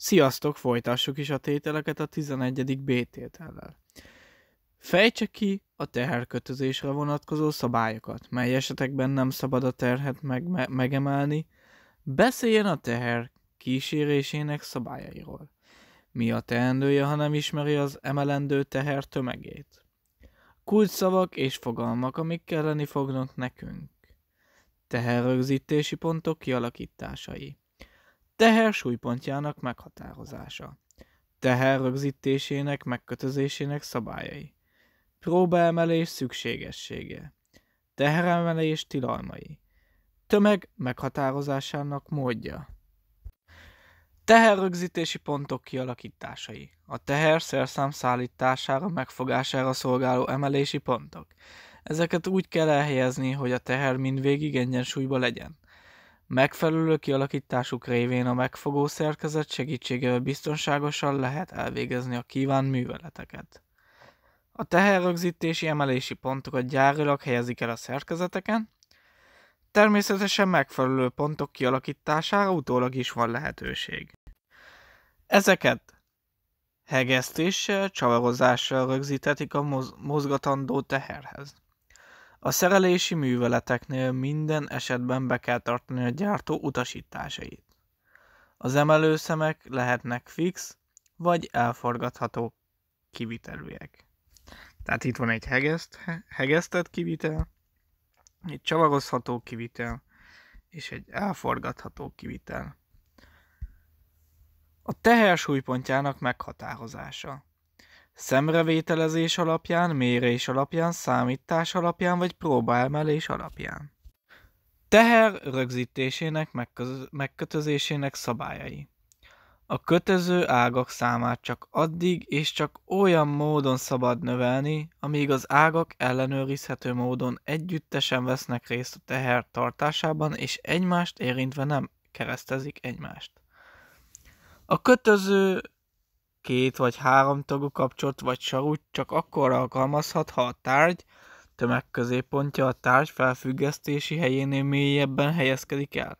Sziasztok, folytassuk is a tételeket a 11. B tétellel. Fejtse ki a teherkötözésre vonatkozó szabályokat, mely esetekben nem szabad a terhet meg- me- megemelni. Beszéljen a teher kísérésének szabályairól. Mi a teendője, ha nem ismeri az emelendő teher tömegét? szavak és fogalmak, amik kelleni fognak nekünk. Teherrögzítési pontok kialakításai teher súlypontjának meghatározása, teher rögzítésének, megkötözésének szabályai, próbaemelés szükségessége, teheremelés tilalmai, tömeg meghatározásának módja. Teherrögzítési pontok kialakításai. A teher szerszám szállítására, megfogására szolgáló emelési pontok. Ezeket úgy kell elhelyezni, hogy a teher mindvégig egyensúlyba legyen. Megfelelő kialakításuk révén a megfogó szerkezet segítségével biztonságosan lehet elvégezni a kíván műveleteket. A teherrögzítési emelési pontokat gyárilag helyezik el a szerkezeteken, természetesen megfelelő pontok kialakítására utólag is van lehetőség. Ezeket hegesztéssel, csavarozással rögzíthetik a mozgatandó teherhez. A szerelési műveleteknél minden esetben be kell tartani a gyártó utasításait. Az emelőszemek lehetnek fix vagy elforgatható kivitelűek. Tehát itt van egy hegeszt, hegesztett kivitel, egy csavarozható kivitel, és egy elforgatható kivitel. A teher súlypontjának meghatározása. Szemrevételezés alapján, mérés alapján, számítás alapján vagy próbálmelés alapján. Teher rögzítésének, megkötözésének szabályai. A kötöző ágak számát csak addig és csak olyan módon szabad növelni, amíg az ágak ellenőrizhető módon együttesen vesznek részt a teher tartásában, és egymást érintve nem keresztezik egymást. A kötöző két vagy három tagú kapcsolat vagy sarút csak akkor alkalmazhat, ha a tárgy tömegközéppontja a tárgy felfüggesztési helyénél mélyebben helyezkedik el.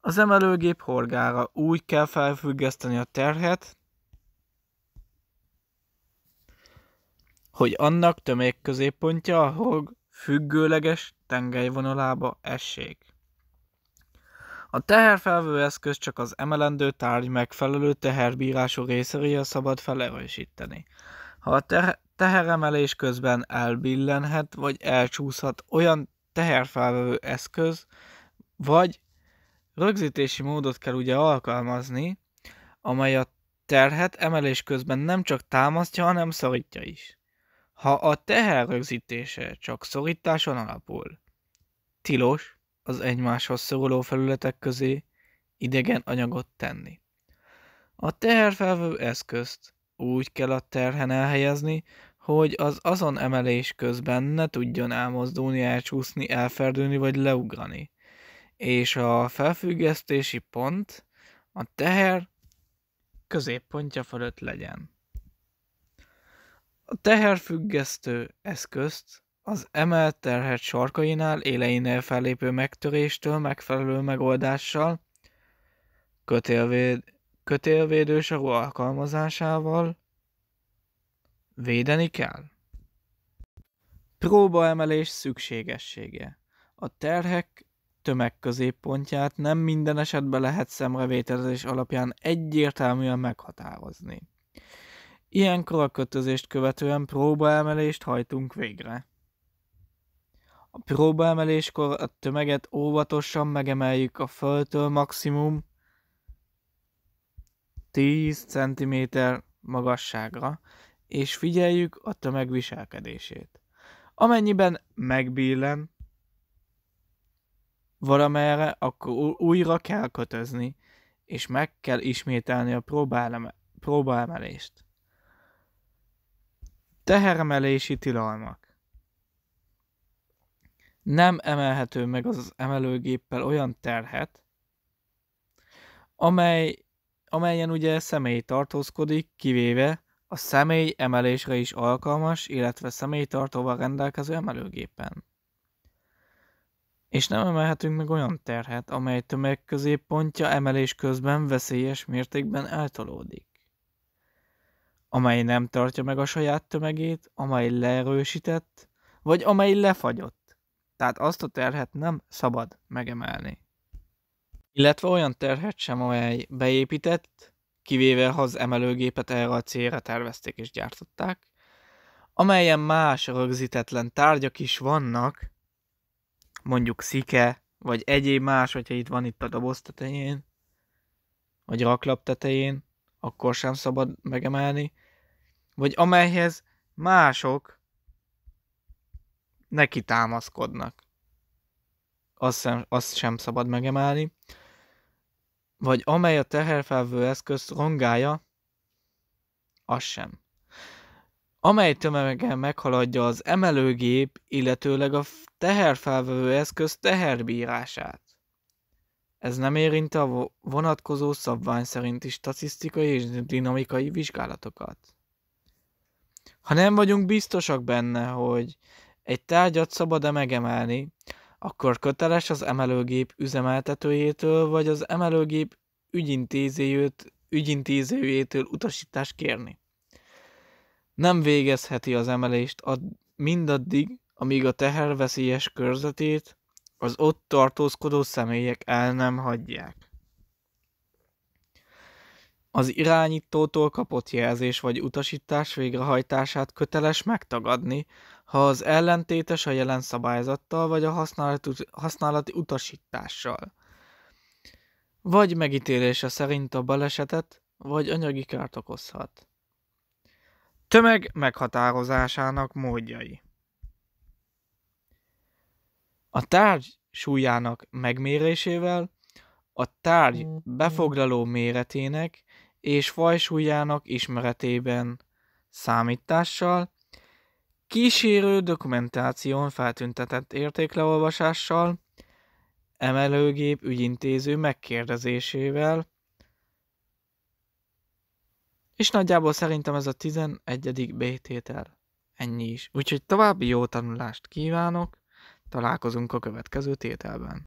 Az emelőgép horgára úgy kell felfüggeszteni a terhet, hogy annak tömegközéppontja a horg függőleges tengelyvonalába essék. A teherfelvő eszköz csak az emelendő tárgy megfelelő teherbírású részéről szabad felerősíteni. Ha a teheremelés közben elbillenhet vagy elcsúszhat olyan teherfelvő eszköz, vagy rögzítési módot kell ugye alkalmazni, amely a terhet emelés közben nem csak támasztja, hanem szorítja is. Ha a teher rögzítése csak szorításon alapul, tilos, az egymáshoz szóló felületek közé idegen anyagot tenni. A teherfelvő eszközt úgy kell a terhen elhelyezni, hogy az azon emelés közben ne tudjon elmozdulni, elcsúszni, elferdülni vagy leugrani. És a felfüggesztési pont a teher középpontja fölött legyen. A teherfüggesztő eszközt az emelt terhet sarkainál éleinél fellépő megtöréstől megfelelő megoldással, kötélvéd, kötélvédősaru alkalmazásával védeni kell. Próbaemelés szükségessége. A terhek tömegközéppontját nem minden esetben lehet szemrevételezés alapján egyértelműen meghatározni. Ilyenkor a kötözést követően próbaemelést hajtunk végre a próbaemeléskor a tömeget óvatosan megemeljük a földtől maximum 10 cm magasságra, és figyeljük a tömeg viselkedését. Amennyiben megbillen valamelyre, akkor újra kell kötözni, és meg kell ismételni a próbaemelést. Teheremelési tilalmak nem emelhető meg az emelőgéppel olyan terhet, amely, amelyen ugye személy tartózkodik, kivéve a személy emelésre is alkalmas, illetve személy tartóval rendelkező emelőgépen. És nem emelhetünk meg olyan terhet, amely tömegközéppontja emelés közben veszélyes mértékben eltolódik amely nem tartja meg a saját tömegét, amely leerősített, vagy amely lefagyott tehát azt a terhet nem szabad megemelni. Illetve olyan terhet sem, amely beépített, kivéve ha az emelőgépet erre a célra tervezték és gyártották, amelyen más rögzítetlen tárgyak is vannak, mondjuk szike, vagy egyéb más, hogyha itt van itt a doboz tetején, vagy raklap tetején, akkor sem szabad megemelni, vagy amelyhez mások neki támaszkodnak. Azt sem, azt sem szabad megemelni. Vagy amely a teherfelvő eszköz rongája, az sem. Amely tömegen meghaladja az emelőgép, illetőleg a teherfelvevő eszköz teherbírását. Ez nem érinti a vonatkozó szabvány szerinti statisztikai és dinamikai vizsgálatokat. Ha nem vagyunk biztosak benne, hogy egy tárgyat szabad-e megemelni, akkor köteles az emelőgép üzemeltetőjétől vagy az emelőgép ügyintézőjét, ügyintézőjétől utasítást kérni. Nem végezheti az emelést ad, mindaddig, amíg a teher veszélyes körzetét az ott tartózkodó személyek el nem hagyják az irányítótól kapott jelzés vagy utasítás végrehajtását köteles megtagadni, ha az ellentétes a jelen szabályzattal vagy a használati utasítással. Vagy megítélése szerint a balesetet, vagy anyagi kárt okozhat. Tömeg meghatározásának módjai A tárgy súlyának megmérésével, a tárgy befoglaló méretének és fajsúlyának ismeretében számítással, kísérő dokumentáción feltüntetett értékleolvasással, emelőgép ügyintéző megkérdezésével, és nagyjából szerintem ez a 11. B-tétel. Ennyi is. Úgyhogy további jó tanulást kívánok, találkozunk a következő tételben.